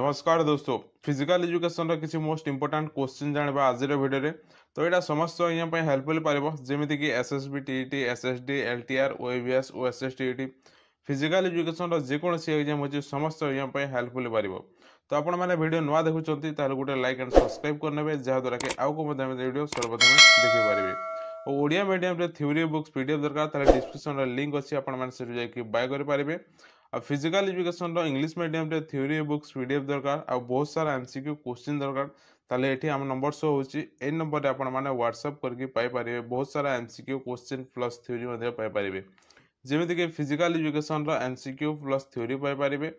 নমস্কার দোস্ত ফিজিক্যাল এজুকেশনর কিছু মোস্ট ইম্পর্টাট কোশ্চিন জাঁয়া আজির ভিডিওরে তো এটা সমস্ত আজ্ঞা পাই হেল্পফুল পাব যেমিকি SSB TET SSD LTR OABS OSS TET physical এজুকেশনর যেকোনসি এক্সাম হচ্ছে সমস্ত এক্সাম পাই হেল্পফুল পাব তো আপনার মানে ভিডিও নয় দেখুম তাহলে গোটে লাইক আন্ড সবসক্রাইব করে নেবে যাদ্বারা কি আউকু মধ্যে ভিডিও সর্বপ্রথমে দেখিপারে ও ওড়িয়া মিডিয়ামে থিওরি বুকস পিডিএফ দরকার তাহলে ডিসক্রিপশনর লিঙ্ক অছি আপনার সেটু যাই বাই করে পারবে ଆଉ ଫିଜିକାଲ ଏଜୁକେସନର ଇଂଲିଶ ମିଡ଼ିୟମରେ theory books P D F ଦରକାର ଆଉ ବହୁତ ସାରା ଏମ୍ ସି କ୍ୟୁ କୋଶ୍ଚିନ୍ ଦରକାର ତାହେଲେ ଏଠି ଆମ ନମ୍ବର ଶୋ ହେଉଛି ଏଇ ନମ୍ବରରେ ଆପଣମାନେ ହ୍ୱାଟ୍ସଅପ୍ କରିକି ପାଇପାରିବେ ବହୁତ ସାରା M C Q question plus theory ମଧ୍ୟ ପାଇପାରିବେ ଯେମିତିକି ଫିଜିକାଲ ଏଜୁକେସନର M C Q plus theory ପାଇପାରିବେ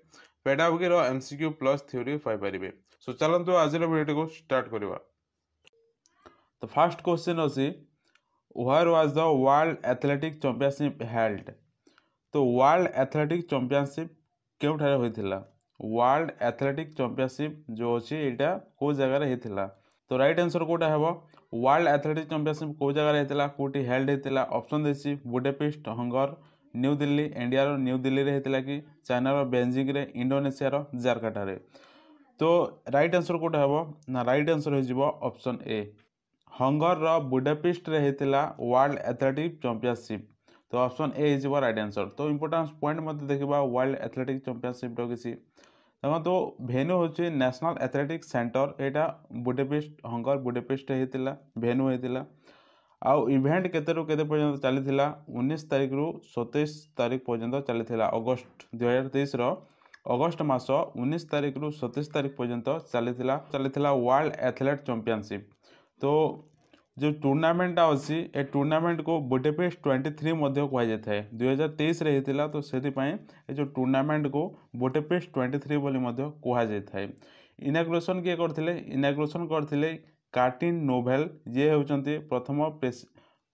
ପେଡାଗୋଗିର M C Q plus theory ପାଇପାରିବେ ସୋ ଚାଲନ୍ତୁ ଆଜିର ଭିଡ଼ିଓଟିକୁ ଷ୍ଟାର୍ଟ କରିବା ତ ଫାର୍ଷ୍ଟ କୋଶ୍ଚିନ୍ ଅଛି where was the world athletic championship held তো ୱାର୍ଲଡ ଆଥଲେଟିକ୍ ଚମ୍ପିଅନସିପ୍ କେଉଁଠାରେ ହୋଇଥିଲା ୱାର୍ଲଡ ଆଥଲେଟିକ୍ ଚମ୍ପିଅନସିପ୍ ଯେଉଁ ଅଛି ଏଇଟା କେଉଁ ଜାଗାରେ ହେଇଥିଲା ତ ରାଇଟ୍ ଆନ୍ସର୍ କେଉଁଟା ହେବ ୱାର୍ଲଡ ଆଥଲେଟିକ୍ ଚମ୍ପିଅନସିପ୍ କେଉଁ ଜାଗାରେ ହେଇଥିଲା କେଉଁଠି ହେଲ୍ଡ ହେଇଥିଲା ଅପସନ୍ ଦେଇଛି ବୁଡେପିଷ୍ଟ ହଙ୍ଗର ନ୍ୟୁ ଦିଲ୍ଲୀ ଇଣ୍ଡିଆର ନ୍ୟୁ ଦିଲ୍ଲୀରେ ହେଇଥିଲା କି ଚାଇନାର ବେଜିଂରେ ଇଣ୍ଡୋନେସିଆର ଜାରକାଠାରେ ତ ରାଇଟ୍ ଆନ୍ସର୍ କେଉଁଟା ହେବ ନା ରାଇଟ୍ ଆନ୍ସର୍ ହୋଇଯିବ ଅପସନ୍ ଏ ହଙ୍ଗରର ବୁଡେପିଷ୍ଟରେ ହେଇଥିଲା ୱାର୍ଲଡ ଆଥଲେଟିକ୍ ଚମ୍ପିଅନସିପ୍ तो option A is your right answer ତ ଇମ୍ପୋର୍ଟାନ୍ସ ପଏଣ୍ଟ ମଧ୍ୟ ଦେଖିବା ୱାର୍ଲଡ ଆଥଲେଟିକ୍ ଚାମ୍ପିଅନସିପ୍ର କିଛି ଦେଖନ୍ତୁ ଭେନ୍ୟୁ ହେଉଛି ନ୍ୟାସନାଲ୍ ଆଥଲେଟିକ୍ ସେଣ୍ଟର ଏଇଟା ବୁଡେପେଷ୍ଟ ହଙ୍ଗର ବୁଡେପେଷ୍ଟ ହେଇଥିଲା ଭେନ୍ୟୁ ହେଇଥିଲା ଆଉ ଇଭେଣ୍ଟ କେତେରୁ କେତେ ପର୍ଯ୍ୟନ୍ତ ଚାଲିଥିଲା ଉଣେଇଶ ତାରିଖରୁ ସତେଇଶ ତାରିଖ ପର୍ଯ୍ୟନ୍ତ ଚାଲିଥିଲା ଅଗଷ୍ଟ ଦୁଇହଜାର ତେଇଶର ଅଗଷ୍ଟ ମାସ ଉଣେଇଶ ତାରିଖରୁ ସତେଇଶ ତାରିଖ ପର୍ଯ୍ୟନ୍ତ ଚାଲିଥିଲା ଚାଲିଥିଲା ୱାର୍ଲଡ ଆଥଲେଟ୍ ଚାମ୍ପିଅନସିପ୍ ତ जो टूर्नामेंट अच्छी ए टूर्नामेंट को बुटेपेस्ट ट्वेंटी थ्री कहुए जाए दुई हजार तेईस होता तो से जो टूर्नामेंट को बुटेपेस्ट ट्वेंटी थ्री बोली कहुए इनाग्रेसन किए करते इनाग्रेसन करते कार्टिन नोभेल जी हे प्रथम प्रेस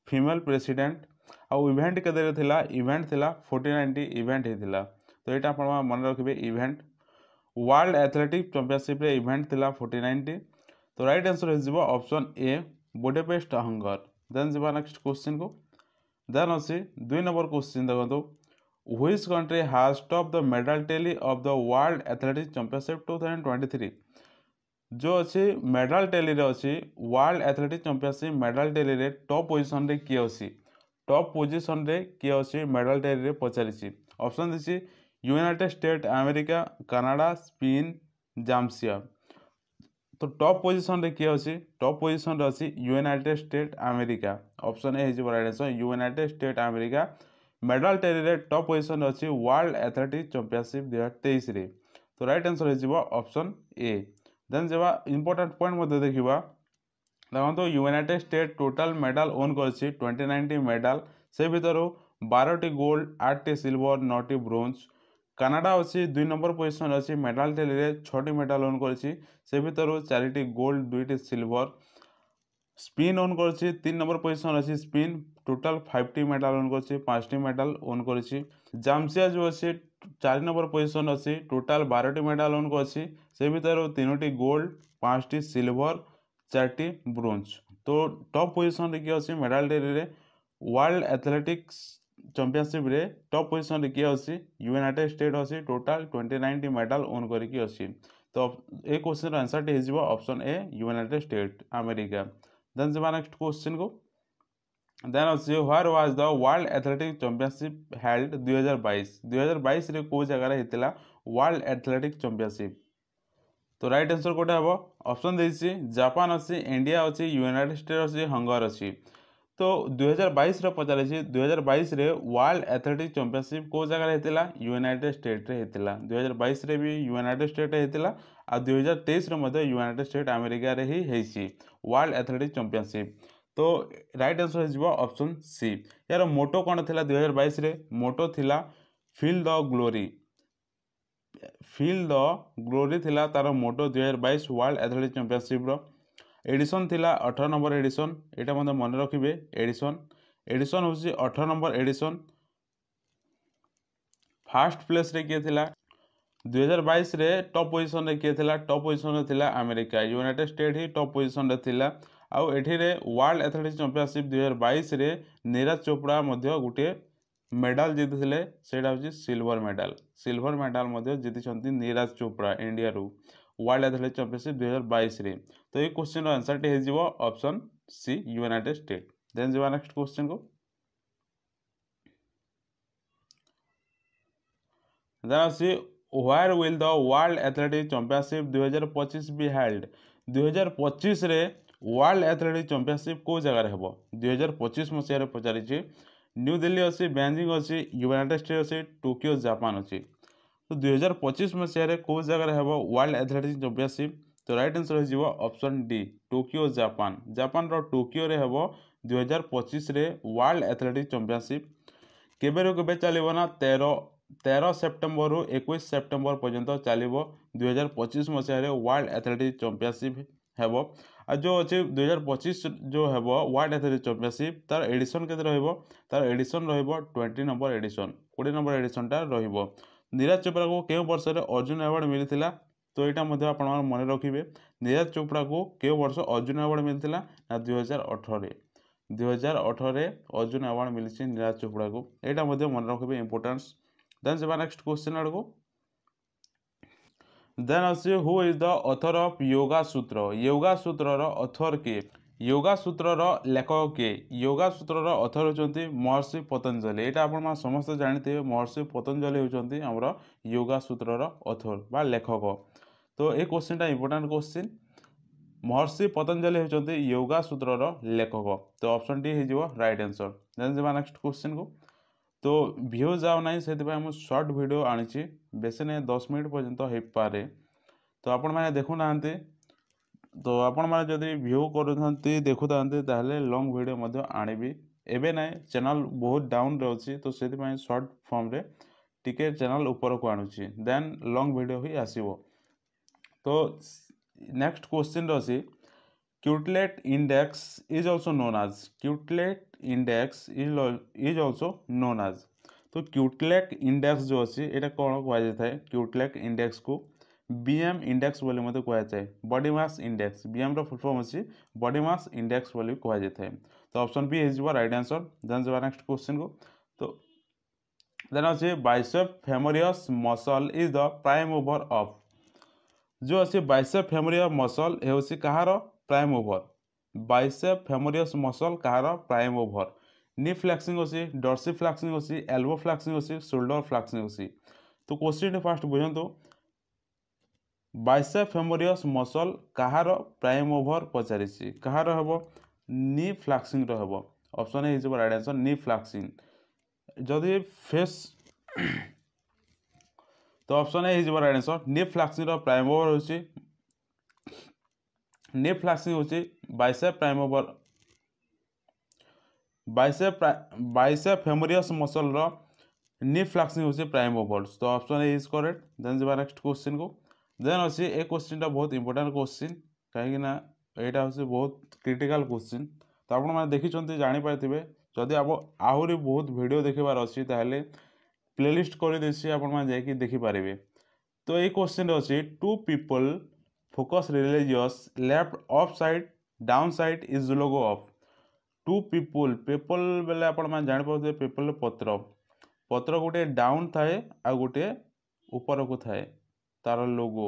फिमेल प्रेसीडेट आवेन्ट के थिला, इवेंट थी फोर्टी नाइन टी इवेंट होता तो ये आप मन रखिए इवेंट वर्ल्ड एथलेटिक्स चंपिशिप्रे इवेंट थी फोर्टी नाइन टी तो right answer option A Budapest अहंगार देन जावा नेक्स्ट क्वेश्चन को देन अच्छे दुई नंबर क्वेश्चन देखो which country has top the medal tally of the world athletics championship two thousand twenty three जो अच्छे मेडल टेली अच्छी world athletics championship medal tally top position किए अच्छी टप पोजिशन किए अच्छे मेडल टेली पचारिशन देसी United State America Canada Spain Jamaica तो टॉप पोजिशन किए अच्छे टॉप पोजिशन रे अच्छे United State America option A हिजो right answer United State America medal tally रे टॉप पोजीशन रे अच्छे वर्ल्ड एथलेटिक दुई हजार तेईस तो राइट आंसर हिजो ऑप्शन ए देन जेबा इंपोर्टेंट पॉइंट मते देखा देखन तो United State total medal won कर छि 2019 मेडल से भितर 12 टी गोल्ड 8 टी सिल्वर 9 टी ब्रोंज କାନାଡ଼ା ଅଛି ଦୁଇ ନମ୍ବର ପୋଜିସନ୍ ଅଛି ମେଡ଼ାଲ୍ ଟେଲିରେ ଛଅଟି ମେଡ଼ାଲ୍ ଅନ୍ କରିଛି ସେ ଭିତରୁ ଚାରିଟି ଗୋଲ୍ଡ ଦୁଇଟି ସିଲଭର ସ୍ପିନ୍ ଅନ୍ କରିଛି ତିନି ନମ୍ବର ପୋଜିସନ୍ ଅଛି ସ୍ପିନ୍ ଟୋଟାଲ୍ ଫାଇଭଟି ମେଡ଼ାଲ୍ ଅନ୍ କରିଛି ପାଞ୍ଚଟି ମେଡ଼ାଲ୍ ଅନ୍ କରିଛି ଜାମ୍ସିଆ ଯେଉଁ ଅଛି ଚାରି ନମ୍ବର ପୋଜିସନ୍ ଅଛି ଟୋଟାଲ୍ ବାରଟି ମେଡ଼ାଲ୍ ଅନ୍ କରିଛି ସେ ଭିତରୁ ତିନୋଟି ଗୋଲ୍ଡ ପାଞ୍ଚଟି ସିଲଭର ଚାରିଟି ବ୍ରୋଞ୍ଜ ତ ଟପ୍ ପୋଜିସନ୍ରେ କିଏ ଅଛି ମେଡ଼ାଲ୍ ଟେଲିରେ world athletics championship top position किए अच्छी युनिटेड स्टेट अच्छी टोटाल ट्वेंटी नाइन टी मेडाल ओन करके अच्छे तो ये क्वेश्चन रनसर टेजी option A United State America then जीवा नेक्स्ट क्वेश्चन को देन अच्छे where was the world athletics championship held दुई हजार बैस दुई हजार बैस रोज जगह वर्ल्ड एथलेटिक्स चंपिशिप तो रईट आंसर कौटे हे अपसन देसी जापान अच्छी इंडिया अच्छी यूनिटेड स्टेट अच्छी हंगर अच्छी तो 2022 ର ପଚାରିଛି ଦୁଇହଜାର ବାଇଶରେ ୱାର୍ଲଡ ଆଥଲେଟିକ୍ ଚମ୍ପିଅନସିପ୍ କେଉଁ ଜାଗାରେ ହେଇଥିଲା ୟୁନାଇଟେଡ଼ ଷ୍ଟେଟ୍ରେ ହେଇଥିଲା ଦୁଇହଜାର ବାଇଶରେ ବି ୟୁନାଇଟେଡ଼ ଷ୍ଟେଟ୍ରେ ହେଇଥିଲା ଆଉ ଦୁଇହଜାର ତେଇଶରେ ମଧ୍ୟ ୟୁନାଇଟେଡ଼ ଷ୍ଟେଟ୍ ଆମେରିକାରେ ହିଁ ହେଇଛି ୱାର୍ଲଡ ଆଥଲେଟିକ୍ ଚମ୍ପିଅନସିପ୍ तो रईट आंसर हो ऑप्शन सी यार मोटो कौन थी दुई हजार बैस मोटो थी fill the glory fill the glory थी तार मोटो दुई हजार बैस वर्ल्ड एथलेटिक्स चैंपियनशिप ଏଡ଼ିସନ୍ ଥିଲା ଅଠର ନମ୍ବର ଏଡ଼ିସନ୍ ଏଇଟା ମଧ୍ୟ ମନେ ରଖିବେ ଏଡ଼ିସନ୍ ଏଡ଼ିସନ୍ ହେଉଛି ଅଠର ନମ୍ବର ଏଡ଼ିସନ୍ ଫାର୍ଷ୍ଟ ପ୍ଲେସ୍ରେ କିଏ ଥିଲା ଦୁଇହଜାର ବାଇଶରେ ଟପ୍ ପୋଜିସନ୍ରେ କିଏ ଥିଲା ଟପ୍ ପୋଜିସନ୍ରେ ଥିଲା ଆମେରିକା ୟୁନାଇଟେଡ଼ ଷ୍ଟେଟ୍ ହିଁ ଟପ୍ ପୋଜିସନ୍ରେ ଥିଲା ଆଉ ଏଠିରେ ୱାର୍ଲଡ଼ ଏଥଲେଟିକ୍ସ ଚମ୍ପିଅନସିପ୍ ଦୁଇହଜାର ବାଇଶରେ ନିରାଜ ଚୋପଡ଼ା ମଧ୍ୟ ଗୋଟିଏ ମେଡ଼ାଲ ଜିତିଥିଲେ ସେଇଟା ହେଉଛି ସିଲଭର ମେଡ଼ାଲ ସିଲଭର ମେଡ଼ାଲ ମଧ୍ୟ ଜିତିଛନ୍ତି ନିରାଜ ଚୋପଡ଼ା ଇଣ୍ଡିଆରୁ ୱାର୍ଲଡ଼ ଏଥଲେଟିକ୍ସ ଚମ୍ପିଅନସିପ୍ ଦୁଇହଜାର ବାଇଶରେ तो ये क्वेश्चन रनसर टे option C United State then जी नेक्स्ट क्वेश्चन को then where will the world athletics championship दुई हजार पचीस भी हेल्ड दुई रे वर्ल्ड एथलेटिक्स चंपियनशिप कौ जगह हे दुई हजार पचीस मसीह पचारि न्यू दिल्ली अच्छी बेजिंग अच्छी यूनाइटेड स्टेट अच्छी टोकियो जापान अच्छी तो दुई हजार पचीस मसीह कौ जगह world athletics championship so right answer ହୋଇଯିବ ଅପସନ୍ ଡି ଟୋକିଓ ଜାପାନ ଜାପାନର ଟୋକିଓରେ ହେବ ଦୁଇହଜାର ପଚିଶରେ ୱାର୍ଲଡ଼ ଆଥଲେଟିକ୍ସ ଚାମ୍ପିଅନସିପ୍ କେବେରୁ କେବେ ଚାଲିବ ନା ତେର ତେର ସେପ୍ଟେମ୍ବରରୁ ଏକୋଇଶ ସେପ୍ଟେମ୍ବର ପର୍ଯ୍ୟନ୍ତ ଚାଲିବ ଦୁଇହଜାର ପଚିଶ ମସିହାରେ ୱାର୍ଲଡ଼ ଆଥଲେଟିକ୍ସ ଚାମ୍ପିଅନସିପ୍ ହେବ ଆଉ ଯେଉଁ ଅଛି ଦୁଇହଜାର ପଚିଶ ଯେଉଁ ହେବ ୱାର୍ଲଡ଼ ଆଥଲେଟିକ୍ସ ଚାମ୍ପିଅନସିପ୍ ତା'ର ଏଡ଼ିସନ୍ କେତେ ରହିବ ତା'ର ଏଡ଼ିସନ୍ ରହିବ ଟ୍ୱେଣ୍ଟି ନମ୍ବର ଏଡ଼ିସନ୍ କୋଡ଼ିଏ ନମ୍ବର ଏଡ଼ିସନଟା ରହିବ ନିରାଜ ଚୋପ୍ରାକୁ କେଉଁ ବର୍ଷରେ ଅର୍ଜୁନ ଆୱାର୍ଡ଼ ମିଳିଥିଲା তো ଏଇଟା ମଧ୍ୟ ଆପଣମାନେ ମନେ ରଖିବେ ନୀରଜ ଚୋପ୍ରାକୁ କେଉଁ ବର୍ଷ ଅର୍ଜୁନ ଆୱାର୍ଡ଼ ମିଳିଥିଲା ନା ଦୁଇହଜାର ଅଠରରେ ଦୁଇହଜାର ଅଠରରେ ଅର୍ଜୁନ ଆୱାର୍ଡ଼ ମିଳିଛି ନୀରଜ ଚୋପ୍ରାକୁ ଏଇଟା ମଧ୍ୟ ମନେ ରଖିବେ ଇମ୍ପୋର୍ଟାନ୍ସ ଦେନ୍ ଯିବା ନେକ୍ସଟ କ୍ୱେଶ୍ଚିନ୍ ଆଡ଼କୁ ଦେନ୍ ଅଛି who is the author of Yoga Sutra Yoga ସୂତ୍ରର ଅଥର କିଏ ୟୋଗା ସୂତ୍ରର ଲେଖକ କିଏ ୟୋଗା ସୂତ୍ରର ଅଥର ହେଉଛନ୍ତି ମହର୍ଷି ପତଞ୍ଜଳି ଏଇଟା ଆପଣମାନେ ସମସ୍ତେ ଜାଣିଥିବେ ମହର୍ଷି ପତଞ୍ଜଳି ହେଉଛନ୍ତି ଆମର ୟୋଗା ସୂତ୍ରର ଅଥର ବା ଲେଖକ তো এই কোশ্চিনটা ইম্পর্টাট কোশ্চিন ମହର୍ଷି ପତଞ୍ଜଳି ହେଉଛନ୍ତି ୟୋଗା ସୂତ୍ରର ଲେଖକ ତ ଅପସନ୍ ଟି ହେଇଯିବ ରାଇଟ୍ ଆନ୍ସର୍ ଦେନ୍ ଯିବା ନେକ୍ସଟ କୋଶ୍ଚିନ୍କୁ ତ ଭିୟୁଜ୍ ଆଉ ନାହିଁ ସେଥିପାଇଁ ମୁଁ ସର୍ଟ ଭିଡ଼ିଓ ଆଣିଛି ବେଶୀ ନାହିଁ ଦଶ ମିନିଟ୍ ପର୍ଯ୍ୟନ୍ତ ହେଇପାରେ ତ ଆପଣମାନେ ଦେଖୁନାହାନ୍ତି ତ ଆପଣମାନେ ଯଦି ଭିୟୁ କରୁଛନ୍ତି ଦେଖୁଥାନ୍ତି ତାହେଲେ ଲଙ୍ଗ୍ ଭିଡ଼ିଓ ମଧ୍ୟ ଆଣିବି ଏବେ ନାହିଁ ଚ୍ୟାନେଲ୍ ବହୁତ ଡାଉନ୍ରେ ଅଛି ତ ସେଥିପାଇଁ ସର୍ଟ ଫର୍ମରେ ଟିକେ ଚ୍ୟାନେଲ୍ ଉପରକୁ ଆଣୁଛି ଦେନ୍ ଲଙ୍ଗ୍ ଭିଡ଼ିଓ ହିଁ ଆସିବ तो नेक्स्ट क्वेश्चन रहसी Quetelet index is also known as Quetelet index is also known as तो क्यूटलेक इंडेक्स जो अच्छे ये कौन कहुए क्यूटलेक इंडेक्स को बीएम इंडेक्स बोली मत कहुए body mass index BM full form अच्छी बडी मास इंडेक्स बोली कहुए तो ऑप्शन बी हो रईट आंसर देन जब नेक्स्ट क्वेश्चन को तो देन अच्छे bicep femoris muscle is the prime mover of जो अच्छे बैसे फेमोरिया मसल ହେଉଛି କାହାର ପ୍ରାଇମ୍ ଓଭର ବାଇସେ ଫେମୋରିୟସ୍ ମସଲ କାହାର ପ୍ରାଇମ୍ ଓଭର ନି ଫ୍ଲାକ୍ସିଂ ଅଛି ଡର୍ସି ଫ୍ଲାକ୍ସିଂ ଅଛି ଏଲ୍ବୋ ଫ୍ଲାକ୍ସିଂ ଅଛି ସୋଲ୍ଡର ଫ୍ଲାକ୍ସିଂ ଅଛି ତ କୋଶ୍ଚିନ୍ ଫାଷ୍ଟ ବୁଝନ୍ତୁ ବାଇସେ ଫେମୋରିୟସ୍ ମସଲ କାହାର ପ୍ରାଇମ୍ ଓଭର ପଚାରିଛି କାହାର ହେବ ନି ଫ୍ଲାକ୍ସିଂର ହେବ ଅପସନ୍ ହେଇଯିବ ରାଇଟ୍ ଆନ୍ସର୍ ନି ଫ୍ଲାକ୍ସିଂ ଯଦି ଫେସ୍ ତ ଅପସନ୍ ଏ ହେଇଯିବ ରାଇଟ୍ ଆନ୍ସର୍ ନେଫ୍ଲାକ୍ସିନ୍ର ପ୍ରାଇମ୍ ଓଭର ହେଉଛି ନେଫ୍ଲାକ୍ସିନ୍ ହେଉଛି bicep prime mover bicep bicep femoris ମସଲ୍ର ନିଫ୍ଲାକ୍ସିନ୍ ହେଉଛି ପ୍ରାଇମ୍ ଓଭର୍ସ ତ option A is correct then ଯିବା ନେକ୍ସଟ କୋଶ୍ଚିନ୍କୁ ଦେନ୍ ଅଛି ଏ କୋଶ୍ଚିନ୍ଟା ବହୁତ ଇମ୍ପୋର୍ଟାଣ୍ଟ କୋଶ୍ଚିନ୍ କାହିଁକିନା ଏଇଟା ହେଉଛି ବହୁତ କ୍ରିଟିକାଲ୍ କୋଶ୍ଚିନ୍ ତ ଆପଣମାନେ ଦେଖିଛନ୍ତି ଜାଣିପାରିଥିବେ ଯଦି ଆପଣ ଆହୁରି ବହୁତ ଭିଡ଼ିଓ ଦେଖିବାର ଅଛି ତାହେଲେ ପ୍ଲେଲିଷ୍ଟ କରିଦେଇଛି ଆପଣମାନେ ଯାଇକି ଦେଖିପାରିବେ ତ ଏଇ କୋଶ୍ଚିନ୍ ଅଛି two people focus religious left of side down side is logo of two people people ବେଲେ ଆପଣମାନେ ଜାଣିପାରୁଥିବେ ପେପଲ୍ ପତ୍ର ପତ୍ର ଗୋଟିଏ ଡାଉନ୍ ଥାଏ ଆଉ ଗୋଟିଏ ଉପରକୁ ଥାଏ ତା'ର ଲୋଗୋ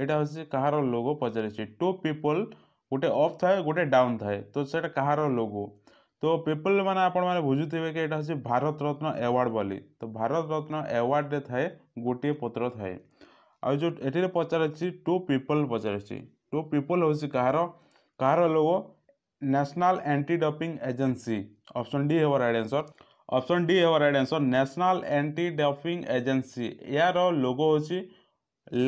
ଏଇଟା ହେଉଛି କାହାର ଲୋଗୋ ପଚାରିଛି ଟୁ ପିପୁଲ୍ ଗୋଟେ ଅଫ୍ ଥାଏ ଗୋଟେ ଡାଉନ୍ ଥାଏ ତ ସେଇଟା କାହାର ଲୋଗୋ तो पीपल मैंने आपने बुझुवे कि यहाँ हूँ भारत रत्न एवार्ड बोली तो भारत रत्न एवार्डे थाए गोटे पत्र थाए आ जो ये पचार टू पीपल पचार टू पीपल हूँ कहार कहार लोग national anti doping agency option D हेबर रईट आंसर अपसन डी हेबर right answer national anti doping agency यार लोगो हूँ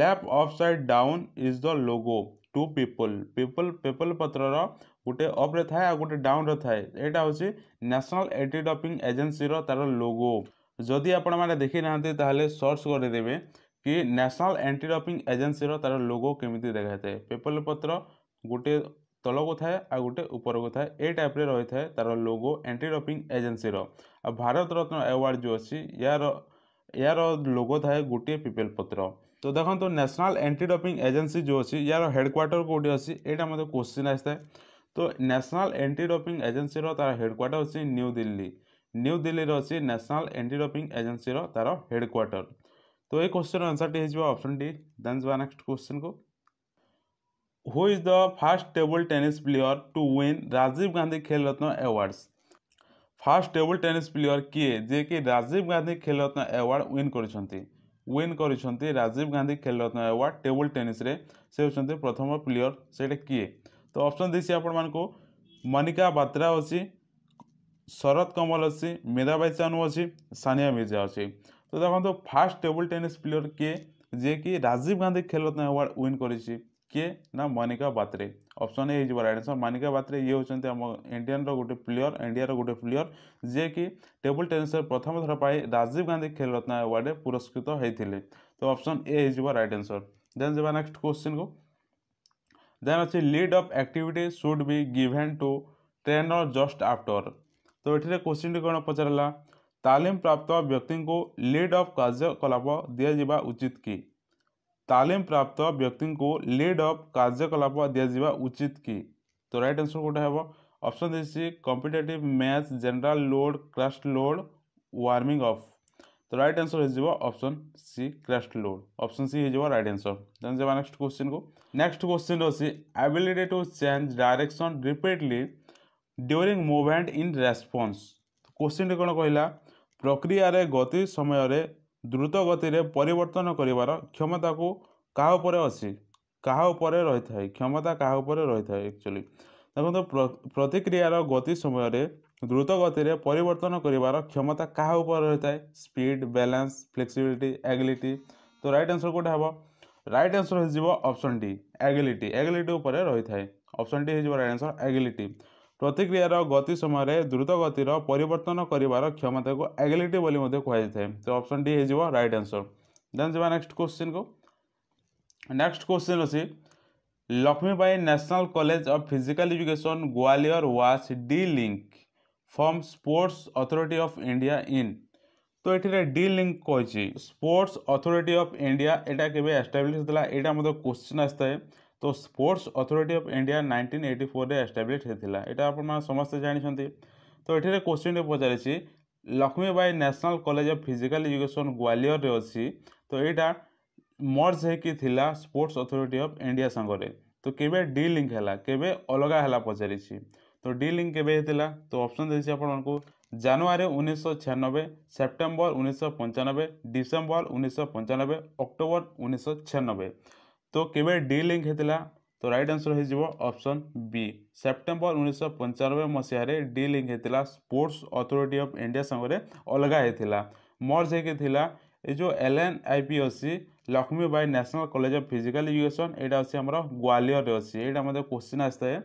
left of side down is the logo two people people people पत्र ଗୋଟେ ଅପ୍ରେ ଥାଏ ଆଉ ଗୋଟେ ଡାଉନ୍ରେ ଥାଏ ଏଇଟା ହେଉଛି ନ୍ୟାସନାଲ୍ ଏଣ୍ଟି ଡପିଂ ଏଜେନ୍ସିର ତା'ର ଲୋଗୋ ଯଦି ଆପଣମାନେ ଦେଖିନାହାନ୍ତି ତାହେଲେ ସର୍ଚ୍ଚ କରିଦେବେ କି ନ୍ୟାସନାଲ୍ ଏଣ୍ଟି ଡପିଂ ଏଜେନ୍ସିର ତା'ର ଲୋଗୋ କେମିତି ଦେଖାଯାଏ ପେପଲ ପତ୍ର ଗୋଟିଏ ତଳକୁ ଥାଏ ଆଉ ଗୋଟେ ଉପରକୁ ଥାଏ ଏଇ ଟାଇପ୍ରେ ରହିଥାଏ ତା'ର ଲୋଗୋ ଏଣ୍ଟି ଡପିଂ ଏଜେନ୍ସିର ଆଉ ଭାରତ ରତ୍ନ ଆୱାର୍ଡ଼ ଯେଉଁ ଅଛି ଏହାର ଏହାର ଲୋଗୋ ଥାଏ ଗୋଟିଏ ପିପେଲ ପତ୍ର ତ ଦେଖନ୍ତୁ ନ୍ୟାସନାଲ୍ ଏଣ୍ଟି ଡପିଂ ଏଜେନ୍ସି ଯେଉଁ ଅଛି ଏହାର ହେଡ଼କ୍ୱାର୍ଟର କେଉଁଠି ଅଛି ଏଇଟା ମୋତେ କୋଶ୍ଚିନ୍ ଆସିଥାଏ তো ନ୍ୟାସନାଲ୍ ଆଣ୍ଟି ଡପିଂ ଏଜେନ୍ସିର ତା'ର ହେଡ଼କ୍ୱାର୍ଟର ଅଛି ନ୍ୟୁ ଦିଲ୍ଲୀ ନ୍ୟୁ ଦିଲ୍ଲୀରେ ଅଛି ନ୍ୟାସନାଲ୍ ଆଣ୍ଟି ଡପିଂ ଏଜେନ୍ସିର ତା'ର ହେଡ଼କ୍ୱାର୍ଟର ତ ଏଇ କ୍ୱେଶ୍ଚନ୍ ଆନ୍ସର୍ଟି ହେଇଯିବ ଅପସନ୍ ଡି ଦେନ୍ ଯିବା ନେକ୍ସଟ କ୍ୱେଶ୍ଚନ୍କୁ who is the first table tennis player to win Rajiv Gandhi Khel Ratna awards first table tennis player କିଏ ଯିଏକି ରାଜୀବ ଗାନ୍ଧୀ ଖେଲ ରତ୍ନ ଆୱାର୍ଡ଼ ୱିନ୍ କରିଛନ୍ତି ୱିନ୍ କରିଛନ୍ତି ରାଜୀବ ଗାନ୍ଧୀ ଖେଲ ରତ୍ନ ଆୱାର୍ଡ଼ ଟେବୁଲ୍ ଟେନିସ୍ରେ ସେ ହେଉଛନ୍ତି ପ୍ରଥମ ପ୍ଲେୟର୍ ସେଇଟା କିଏ ତ ଅପସନ୍ ଦେଇଛି ଆପଣମାନଙ୍କୁ ମନିକା ବାତ୍ରା ଅଛି ଶରତ କମଲ ଅଛି ମୀରାବାଇ ଚାନୁ ଅଛି ସାନିଆ ମିର୍ଜା ଅଛି ତ ଦେଖନ୍ତୁ ଫାର୍ଷ୍ଟ ଟେବୁଲ୍ ଟେନିସ୍ ପ୍ଲେୟର୍ କିଏ ଯିଏକି ରାଜୀବ ଗାନ୍ଧୀ ଖେଳରତ୍ନ ଆୱାର୍ଡ଼ ୱିନ୍ କରିଛି କିଏ ନା ମନିକା ବାତ୍ରେ ଅପସନ୍ ଏ ହେଇଯିବ ରାଇଟ୍ ଆନ୍ସର୍ ମାନିକା ବାତ୍ରେ ଇଏ ହେଉଛନ୍ତି ଆମ ଇଣ୍ଡିଆନ୍ର ଗୋଟେ ପ୍ଲେୟର୍ ଇଣ୍ଡିଆର ଗୋଟେ ପ୍ଲେୟର୍ ଯିଏକି ଟେବୁଲ୍ ଟେନିସ୍ରେ ପ୍ରଥମ ଥର ପାଇଁ ରାଜୀବ ଗାନ୍ଧୀ ଖେଳରତ୍ନ ଆୱାର୍ଡ଼ରେ ପୁରସ୍କୃତ ହେଇଥିଲେ ତ ଅପସନ୍ ଏ ହେଇଯିବ ରାଇଟ୍ ଆନ୍ସର୍ ଦେନ୍ ଯିବା ନେକ୍ସଟ କୋଶ୍ଚିନ୍କୁ देन अच्छे लिड अफ एक्टिविटी सुड भी given to trainer just after तो ये क्वेश्चन टी कौन पचारा तालीम प्राप्त व्यक्ति को लिड अफ कार्यकलाप दि जावा उचित कि तालीम प्राप्त व्यक्ति को लिड अफ कार्यकलाप दि जावा उचित कि तो रईट आंसर कौटा है ऑप्शन देसी competitive match general load crust load warming up तो right answer option C crust load option C हो रईट आंसर देन जब नेक्स्ट क्वेश्चन को Next question is ability to change direction repeatedly during movement in response. কোশ্চিনটি କ'ଣ କହିଲା ପ୍ରକ୍ରିୟାରେ ଗତି ସମୟରେ ଦ୍ରୁତ ଗତିରେ ପରିବର୍ତ୍ତନ କରିବାର କ୍ଷମତାକୁ କାହା ଉପରେ ଅଛି କାହା ଉପରେ ରହିଥାଏ କ୍ଷମତା କାହା ଉପରେ ରହିଥାଏ ଆକ୍ଚୁଆଲି ଦେଖନ୍ତୁ ପ୍ରତିକ୍ରିୟାର ଗତି ସମୟରେ ଦ୍ରୁତ ଗତିରେ ପରିବର୍ତ୍ତନ କରିବାର କ୍ଷମତା କାହା ଉପରେ ରହିଥାଏ ସ୍ପିଡ୍ ବାଲାନ୍ସ ଫ୍ଲେକ୍ସିବିଲିଟି ଏଗିଲିଟି ତ ରାଇଟ୍ ଆନ୍ସର୍ କେଉଁଟା ହେବ right answer option D agility agility रही है option D right answer agility प्रतिक्रियार गति समय द्रुत गतिर पर क्षमता को एगिलिटी कहुए तो अप्सन डी हो रईट आंसर देन जा नेक्ट क्वेश्चन को नेक्स्ट क्वेश्चन अच्छी Lakshmibai national college of physical education Gwalior was delink from sports authority of India in ତ ଏଠିରେ ଡି ଲିଙ୍କ କହିଛି ସ୍ପୋର୍ଟସ୍ ଅଥରିଟି ଅଫ୍ ଇଣ୍ଡିଆ ଏଇଟା କେବେ ଏଷ୍ଟାବ୍ଲିଶ୍ ହେଇଥିଲା ଏଇଟା ମଧ୍ୟ କୋଶ୍ଚିନ୍ ଆସିଥାଏ ତ sports authority of India nineteen eighty ଫୋର୍ରେ ଏଷ୍ଟାବ୍ଲିଶ୍ ହେଇଥିଲା ଏଇଟା ଆପଣମାନେ ସମସ୍ତେ ଜାଣିଛନ୍ତି ତ ଏଠିରେ କୋଶ୍ଚିନ୍ଟି ପଚାରିଛି Lakshmibai national college of physical education ଗ୍ୱାଲିୟରରେ ଅଛି ତ ଏଇଟା ମର୍ଜ ହେଇକି ଥିଲା ସ୍ପୋର୍ଟସ୍ ଅଥରିଟି ଅଫ୍ ଇଣ୍ଡିଆ ସାଙ୍ଗରେ ତ କେବେ ଡି ଲିଙ୍କ ହେଲା କେବେ ଅଲଗା ହେଲା ପଚାରିଛି ତ ଡି ଲିଙ୍କ କେବେ ହେଇଥିଲା ତ ଅପସନ୍ ଦେଇଛି ଆପଣମାନଙ୍କୁ জানুয়ারি উনিশশো छियानबे सेप्टेम्बर उन्नीसशो पंचानबे डिसेम्बर उन्नीसशो पंचानबे अक्टोबर उन्नीसशो छियानबे तो केवे डी लिंक होता तो रईट आंसर हो बी सेप्टेम्बर उन्नीसशो पंचानबे मसीह डी लिंक होता स्पोर्ट्स अथॉरिटी ऑफ इंडिया संगे अलग होता मर्ज होता ये जो एल एन आई पी अच्छी Lakshmibai national college of physical education यहाँ अच्छे आम ग्वालियर अच्छे यहाँ मतलब क्वेश्चन आसता है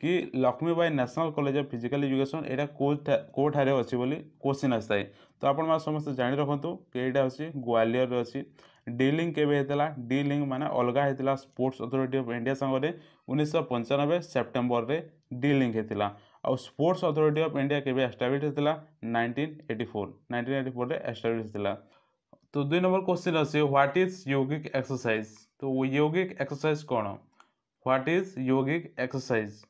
କି Lakshmibai national college of physical education ଏଇଟା କେଉଁଠାରେ ଅଛି ବୋଲି କୋଶ୍ଚିନ୍ ଆସିଥାଏ ତ ଆପଣମାନେ ସମସ୍ତେ ଜାଣି ରଖନ୍ତୁ କି ଏଇଟା ଅଛି ଗ୍ୱାଲିୟରରେ ଅଛି ଡି ଲିଙ୍କ୍ କେବେ ହେଇଥିଲା ଡି ଲିଙ୍କ୍ ମାନେ ଅଲଗା ହେଇଥିଲା ସ୍ପୋର୍ଟସ୍ ଅଥରିଟି ଅଫ୍ ଇଣ୍ଡିଆ ସାଙ୍ଗରେ ଉଣେଇଶହ ପଞ୍ଚାନବେ ସେପ୍ଟେମ୍ବରରେ ଡି ଲିଙ୍କ୍ ହେଇଥିଲା ଆଉ ସ୍ପୋର୍ଟସ୍ ଅଥରିଟି ଅଫ୍ ଇଣ୍ଡିଆ କେବେ ଏଷ୍ଟାବ୍ଲିଶ୍ ହେଇଥିଲା nineteen eighty four nineteen eighty ଫୋର୍ରେ ଏଷ୍ଟାବ୍ଲିଶ୍ ହେଇଥିଲା তো দুই নম্বর কোশ্চিন আছে হোয়াট ইজ যৌগিক এক্সরসাইজ তো যৌগিক এক্সরসাইজ কোণ হোয়াট ইজ যৌগিক এক্সরসাইজ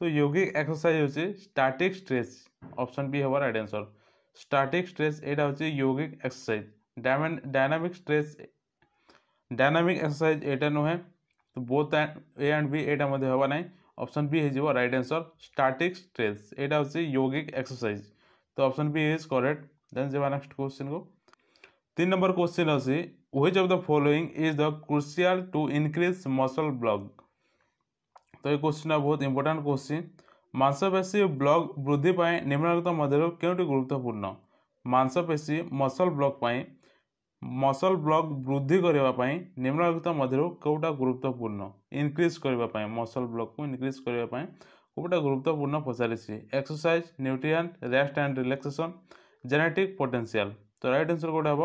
तो योगिक एक्सरसाइज हूँ स्टाटिक स्ट्रेस ऑप्शन बी हमार राइट आंसर स्टाटिक स्ट्रेस यहाँ हूँ योगिक exercise dynamic stress dynamic exercise यहाँ नुहे तो बोथ ए एंड बी मध्य हवा ना ऑप्शन बी हो राइट आंसर स्टाटिक स्ट्रेस यहाँ हूँ योगिक एक्सरसाइज तो option B is correct then जब नेक्स्ट क्वेश्चन को तीन नंबर क्वेश्चन अच्छी which of the following is the crucial to increase muscle bulk તો એ ક્વેશ્ચન ବହୁତ ଇମ୍ପୋର୍ଟାଣ୍ଟ କ୍ୱେଶ୍ଚିନ୍ ମାଂସପେଶୀ ବ୍ଲକ୍ ବୃଦ୍ଧି ପାଇଁ ନିମ୍ନଲିଖିତ ମଧ୍ୟରୁ କେଉଁଟି ଗୁରୁତ୍ୱପୂର୍ଣ୍ଣ ମାଂସପେଶୀ ମସଲ୍ ବ୍ଲକ୍ ପାଇଁ ମସଲ୍ ବ୍ଲକ୍ ବୃଦ୍ଧି କରିବା ପାଇଁ ନିମ୍ନଲିଖିତ ମଧ୍ୟରୁ କେଉଁଟା ଗୁରୁତ୍ୱପୂର୍ଣ୍ଣ ଇନକ୍ରିଜ୍ କରିବା ପାଇଁ ମସଲ୍ ବ୍ଲକ୍କୁ ଇନକ୍ରିଜ୍ କରିବା ପାଇଁ କେଉଁଟା ଗୁରୁତ୍ୱପୂର୍ଣ୍ଣ ପଚାରିଛି exercise nutrient rest and relaxation genetic potential ତ ରାଇଟ୍ ଆନ୍ସର୍ କେଉଁଟା ହେବ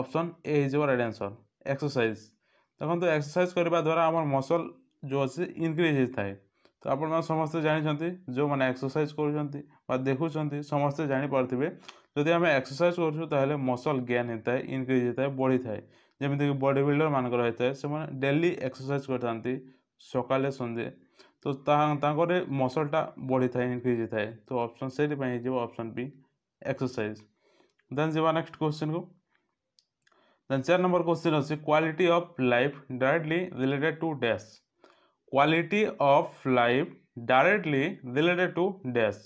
ଅପସନ୍ ଏ ହେଇଯିବ ରାଇଟ୍ ଆନ୍ସର୍ ଏକ୍ସରସାଇଜ୍ ଦେଖନ୍ତୁ ଏକ୍ସରସାଇଜ୍ କରିବା ଦ୍ୱାରା ଆମର ମସଲ୍ जो ଅଛି ଇନକ୍ରିଜ୍ ହେଇଥାଏ ତ ଆପଣମାନେ ସମସ୍ତେ ଜାଣିଛନ୍ତି ଯେଉଁମାନେ ଏକ୍ସରସାଇଜ୍ କରୁଛନ୍ତି ବା ଦେଖୁଛନ୍ତି ସମସ୍ତେ ଜାଣିପାରୁଥିବେ ଯଦି ଆମେ ଏକ୍ସରସାଇଜ୍ କରୁଛୁ ତାହେଲେ ମସଲ୍ ଗେନ୍ ହେଇଥାଏ ଇନକ୍ରିଜ୍ ହେଇଥାଏ ବଢ଼ିଥାଏ ଯେମିତିକି ବଡ଼ି ବିଲ୍ଡର୍ମାନଙ୍କର ହେଇଥାଏ ସେମାନେ ଡେଲି ଏକ୍ସରସାଇଜ୍ କରିଥାନ୍ତି ସକାଳେ ସନ୍ଧ୍ୟା ତ ତାଙ୍କର ମସଲ୍ଟା ବଢ଼ିଥାଏ ଇନକ୍ରିଜ୍ ହେଇଥାଏ ତ ଅପସନ୍ ସେଇଥିପାଇଁ ହେଇଯିବ ଅପସନ୍ ବି ଏକ୍ସରସାଇଜ୍ ଦେନ୍ ଯିବା ନେକ୍ସଟ କ୍ୱେଶ୍ଚିନ୍କୁ ଦେନ୍ ଚାରି ନମ୍ବର କ୍ୱେଶ୍ଚିନ୍ ଅଛି quality of life directly related to dash quality of life directly related to dash